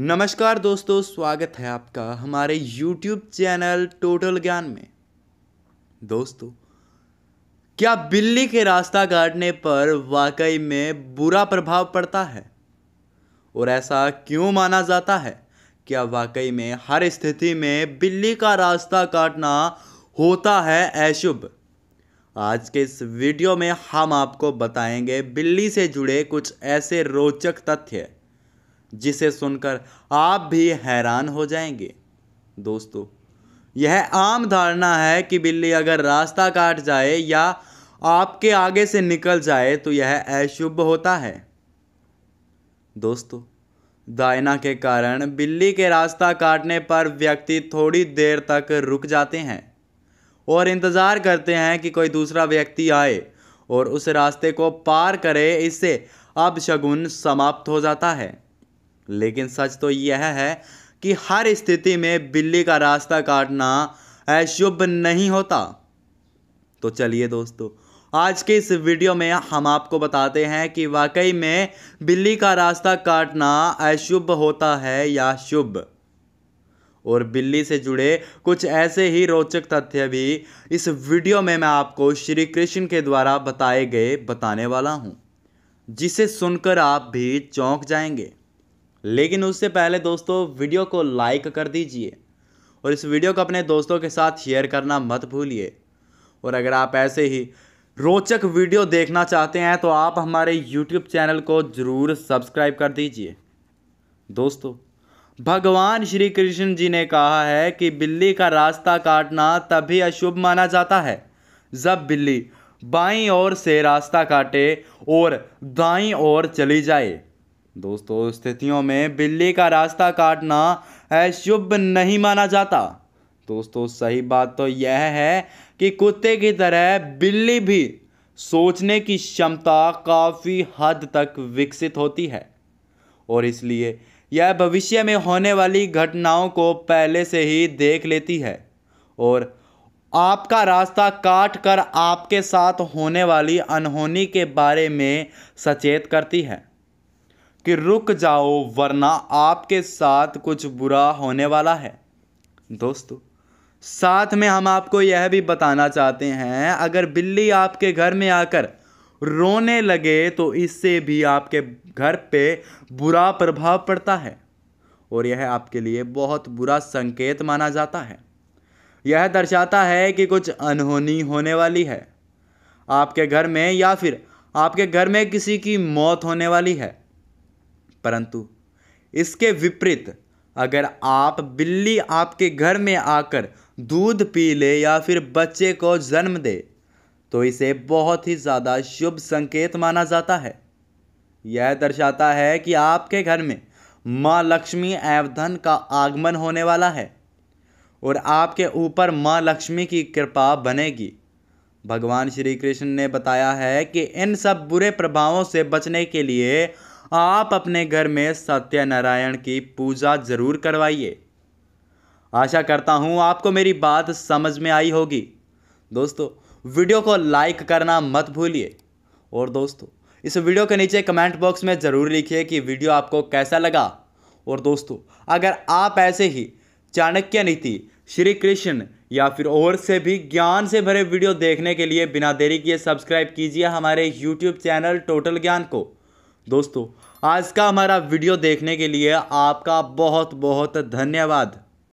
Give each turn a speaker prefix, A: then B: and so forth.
A: नमस्कार दोस्तों स्वागत है आपका हमारे YouTube चैनल टोटल ज्ञान में दोस्तों क्या बिल्ली के रास्ता काटने पर वाकई में बुरा प्रभाव पड़ता है और ऐसा क्यों माना जाता है क्या वाकई में हर स्थिति में बिल्ली का रास्ता काटना होता है अशुभ आज के इस वीडियो में हम आपको बताएंगे बिल्ली से जुड़े कुछ ऐसे रोचक तथ्य जिसे सुनकर आप भी हैरान हो जाएंगे दोस्तों यह आम धारणा है कि बिल्ली अगर रास्ता काट जाए या आपके आगे से निकल जाए तो यह अशुभ होता है दोस्तों दायना के कारण बिल्ली के रास्ता काटने पर व्यक्ति थोड़ी देर तक रुक जाते हैं और इंतज़ार करते हैं कि कोई दूसरा व्यक्ति आए और उस रास्ते को पार करे इससे अब शगुन समाप्त हो जाता है लेकिन सच तो यह है कि हर स्थिति में बिल्ली का रास्ता काटना अशुभ नहीं होता तो चलिए दोस्तों आज के इस वीडियो में हम आपको बताते हैं कि वाकई में बिल्ली का रास्ता काटना अशुभ होता है या शुभ और बिल्ली से जुड़े कुछ ऐसे ही रोचक तथ्य भी इस वीडियो में मैं आपको श्री कृष्ण के द्वारा बताए गए बताने वाला हूँ जिसे सुनकर आप भी चौंक जाएंगे लेकिन उससे पहले दोस्तों वीडियो को लाइक कर दीजिए और इस वीडियो को अपने दोस्तों के साथ शेयर करना मत भूलिए और अगर आप ऐसे ही रोचक वीडियो देखना चाहते हैं तो आप हमारे यूट्यूब चैनल को ज़रूर सब्सक्राइब कर दीजिए दोस्तों भगवान श्री कृष्ण जी ने कहा है कि बिल्ली का रास्ता काटना तभी अशुभ माना जाता है जब बिल्ली बाईं ओर से रास्ता काटे और दाईं ओर चली जाए दोस्तों स्थितियों में बिल्ली का रास्ता काटना अशुभ नहीं माना जाता दोस्तों सही बात तो यह है कि कुत्ते की तरह बिल्ली भी सोचने की क्षमता काफ़ी हद तक विकसित होती है और इसलिए यह भविष्य में होने वाली घटनाओं को पहले से ही देख लेती है और आपका रास्ता काट कर आपके साथ होने वाली अनहोनी के बारे में सचेत करती है कि रुक जाओ वरना आपके साथ कुछ बुरा होने वाला है दोस्तों साथ में हम आपको यह भी बताना चाहते हैं अगर बिल्ली आपके घर में आकर रोने लगे तो इससे भी आपके घर पे बुरा प्रभाव पड़ता है और यह आपके लिए बहुत बुरा संकेत माना जाता है यह दर्शाता है कि कुछ अनहोनी होने वाली है आपके घर में या फिर आपके घर में किसी की मौत होने वाली है परंतु इसके विपरीत अगर आप बिल्ली आपके घर में आकर दूध पी ले या फिर बच्चे को जन्म दे तो इसे बहुत ही ज़्यादा शुभ संकेत माना जाता है यह दर्शाता है कि आपके घर में माँ लक्ष्मी एवं धन का आगमन होने वाला है और आपके ऊपर माँ लक्ष्मी की कृपा बनेगी भगवान श्री कृष्ण ने बताया है कि इन सब बुरे प्रभावों से बचने के लिए आप अपने घर में सत्यनारायण की पूजा ज़रूर करवाइए आशा करता हूँ आपको मेरी बात समझ में आई होगी दोस्तों वीडियो को लाइक करना मत भूलिए और दोस्तों इस वीडियो के नीचे कमेंट बॉक्स में ज़रूर लिखिए कि वीडियो आपको कैसा लगा और दोस्तों अगर आप ऐसे ही चाणक्य नीति श्री कृष्ण या फिर और से भी ज्ञान से भरे वीडियो देखने के लिए बिना देरी किए सब्सक्राइब कीजिए हमारे यूट्यूब चैनल टोटल ज्ञान को दोस्तों आज का हमारा वीडियो देखने के लिए आपका बहुत बहुत धन्यवाद